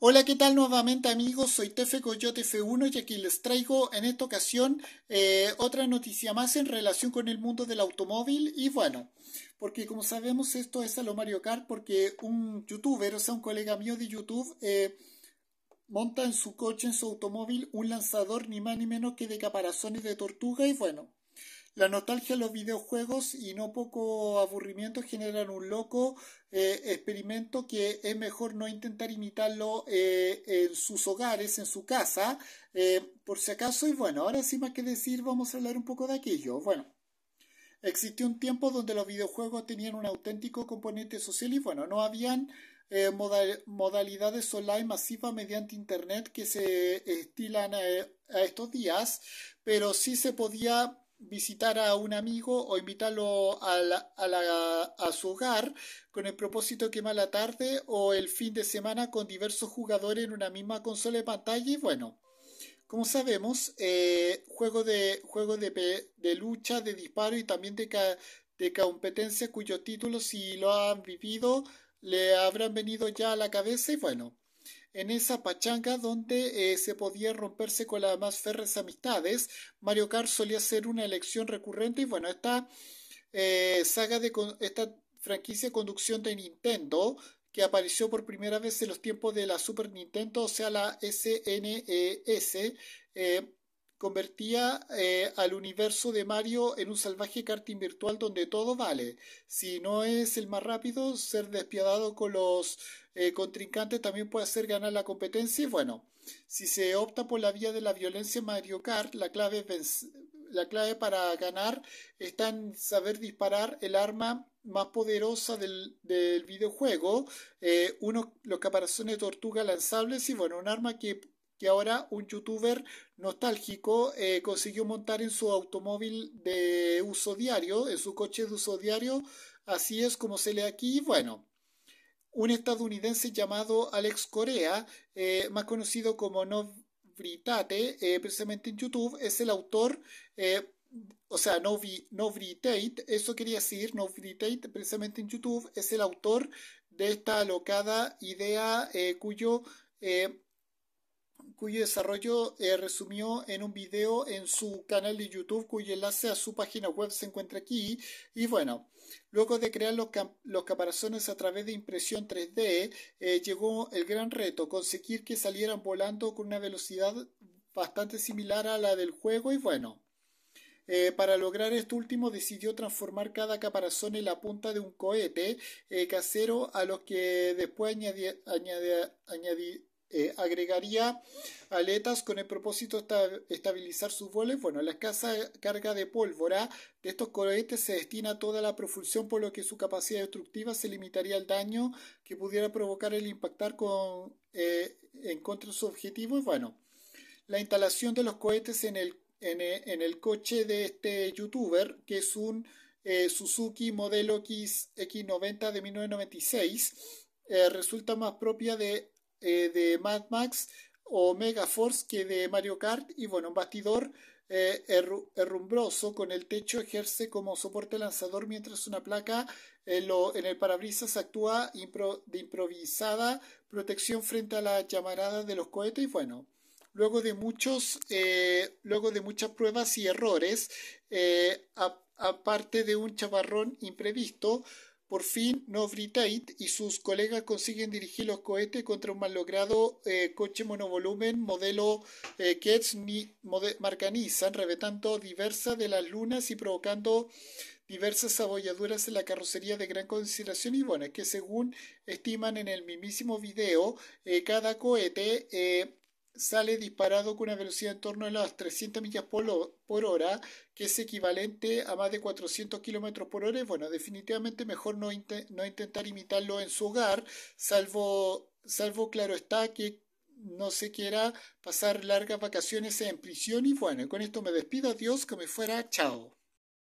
Hola, ¿qué tal nuevamente amigos? Soy Tefe Coyote F1 y aquí les traigo en esta ocasión eh, otra noticia más en relación con el mundo del automóvil y bueno, porque como sabemos esto es a lo Mario Kart porque un youtuber, o sea un colega mío de YouTube, eh, monta en su coche, en su automóvil, un lanzador ni más ni menos que de caparazones de tortuga y bueno, la nostalgia, los videojuegos y no poco aburrimiento generan un loco eh, experimento que es mejor no intentar imitarlo eh, en sus hogares, en su casa, eh, por si acaso. Y bueno, ahora sí más que decir, vamos a hablar un poco de aquello. Bueno. Existió un tiempo donde los videojuegos tenían un auténtico componente social y bueno, no habían modalidades online masivas mediante Internet que se estilan a estos días, pero sí se podía visitar a un amigo o invitarlo a, su hogar con el propósito de quemar la tarde o el fin de semana con diversos jugadores en una misma consola de pantalla y bueno. Como sabemos, eh, juego, de, juego de, lucha, de disparo y también de, de competencia cuyos títulos si lo han vivido le habrán venido ya a la cabeza y bueno en esa pachanga donde eh, se podía romperse con las más férreas amistades. Mario Kart solía ser una elección recurrente y bueno, esta eh, saga de esta franquicia de conducción de Nintendo que apareció por primera vez en los tiempos de la Super Nintendo, o sea, la SNES, e eh, convertía eh, al universo de Mario en un salvaje karting virtual donde todo vale. Si no es el más rápido, ser despiadado con los eh, contrincantes también puede hacer ganar la competencia. Y bueno, si se opta por la vía de la violencia Mario Kart, la clave, la clave para ganar está en saber disparar el arma más poderosa del, videojuego, eh, uno, los caparazones de tortuga lanzables y bueno, un arma que que ahora un youtuber nostálgico eh, consiguió montar en su automóvil de uso diario, en su coche de uso diario, así es como se lee aquí, bueno. Un estadounidense llamado Alex Corea, eh, más conocido como Novritate eh, precisamente en YouTube, es el autor o sea, no, eso quería decir, Novritate precisamente en YouTube, es el autor de esta alocada idea cuyo cuyo desarrollo eh, resumió en un video en su canal de YouTube, cuyo enlace a su página web se encuentra aquí. Y bueno, luego de crear los, caparazones a través de impresión 3D, eh, llegó el gran reto, conseguir que salieran volando con una velocidad bastante similar a la del juego y bueno. Eh, para lograr esto último decidió transformar cada caparazón en la punta de un cohete casero a los que después añade eh, agregaría aletas con el propósito de estabilizar sus vuelos. Bueno, la escasa carga de pólvora de estos cohetes se destina a toda la propulsión, por lo que su capacidad destructiva se limitaría al daño que pudiera provocar el impactar con, eh, en contra de su objetivo. Y bueno, la instalación de los cohetes en el, en, el coche de este youtuber, que es un eh, Suzuki modelo X, X90 de 1996, resulta más propia de eh, de Mad Max o Mega Force que de Mario Kart y bueno, un bastidor eh, errumbroso con el techo ejerce como soporte lanzador mientras una placa eh, en, el parabrisas actúa de improvisada protección frente a la llamarada de los cohetes y bueno, luego de muchos eh, luego de muchas pruebas y errores aparte de un chaparrón imprevisto por fin, Tait y sus colegas consiguen dirigir los cohetes contra un malogrado logrado eh, coche monovolumen modelo eh, Marcanizan, ni, diversas de las lunas y provocando diversas abolladuras en la carrocería de gran consideración y bueno, es que según estiman en el mismísimo video, eh, cada cohete eh, sale disparado con una velocidad en torno a las 300 millas por, hora, que es equivalente a más de 400 kilómetros por hora. bueno, definitivamente mejor no, intentar imitarlo en su hogar, salvo, salvo claro está que no se quiera pasar largas vacaciones en prisión. Y bueno, con esto me despido. Adiós, que me fuera. Chao.